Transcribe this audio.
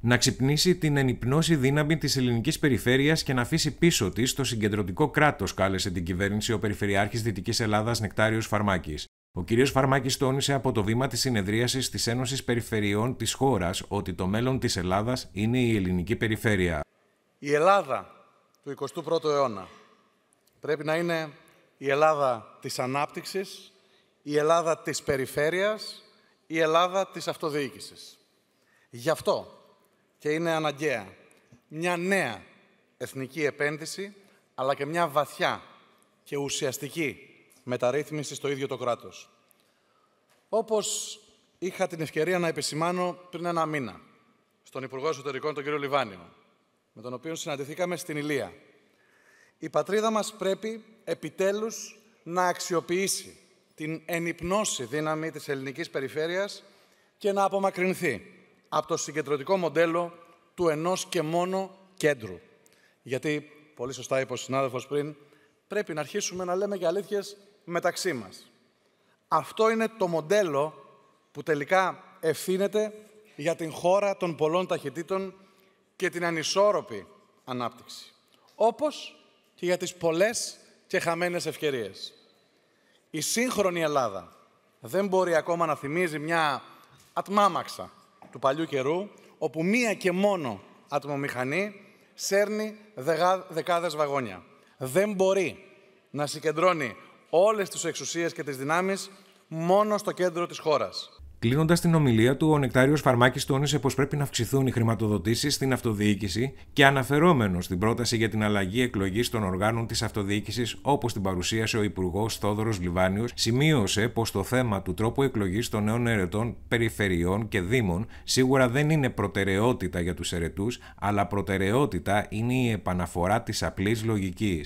να ξυπνήσει την ενυπνώση δύναμη της ελληνικής περιφέρειας και να αφήσει πίσω της το συγκεντρωτικό κράτος, κάλεσε την κυβέρνηση ο Περιφερειάρχης Δυτικής Ελλάδας Νεκτάριος Φαρμάκης. Ο κ. Φαρμάκης τόνισε από το βήμα της συνεδρίασης της Ένωσης Περιφερειών της χώρας ότι το μέλλον της Ελλάδας είναι η ελληνική περιφέρεια. Η Ελλάδα του 21ου αιώνα πρέπει να είναι η Ελλάδα της ανάπτυξης, η Ελλάδα της περιφέρειας, η Ελλάδα της αυτοδιοίκησης. Γι' αυτό και είναι αναγκαία. Μια νέα εθνική επένδυση, αλλά και μια βαθιά και ουσιαστική μεταρρύθμιση στο ίδιο το κράτος. Όπως είχα την ευκαιρία να επισημάνω πριν ένα μήνα, στον Υπουργό Εσωτερικών, τον κύριο Λιβάνιο, με τον οποίο συναντηθήκαμε στην Ηλία. Η πατρίδα μας πρέπει επιτέλους να αξιοποιήσει την ενυπνώσει δύναμη της ελληνικής περιφέρειας και να απομακρυνθεί από το συγκεντρωτικό μοντέλο του ενός και μόνο κέντρου. Γιατί, πολύ σωστά είπε ο συνάδελφος πριν, πρέπει να αρχίσουμε να λέμε και αλήθειες μεταξύ μας. Αυτό είναι το μοντέλο που τελικά ευθύνεται για την χώρα των πολλών ταχυτήτων και την ανισόρροπη ανάπτυξη. Όπως και για τις πολλές και χαμένες ευκαιρίες. Η σύγχρονη Ελλάδα δεν μπορεί ακόμα να θυμίζει μια ατμάμαξα του παλιού καιρού, όπου μία και μόνο ατμομηχανή σέρνει δεκάδες βαγόνια. Δεν μπορεί να συγκεντρώνει όλες τις εξουσίες και τις δυνάμεις μόνο στο κέντρο της χώρας. Κλείνοντας την ομιλία του, ο Νεκτάριος Φαρμάκης τόνισε πως πρέπει να αυξηθούν οι χρηματοδοτήσεις στην αυτοδιοίκηση και αναφερόμενος στην πρόταση για την αλλαγή εκλογής των οργάνων της αυτοδιοίκησης όπως την παρουσίασε ο Υπουργός Θόδωρος Λιβάνιος, σημείωσε πως το θέμα του τρόπου εκλογής των νέων ερετών περιφερειών και δήμων σίγουρα δεν είναι προτεραιότητα για τους ερετού, αλλά προτεραιότητα είναι η επαναφορά της απλής λογικής.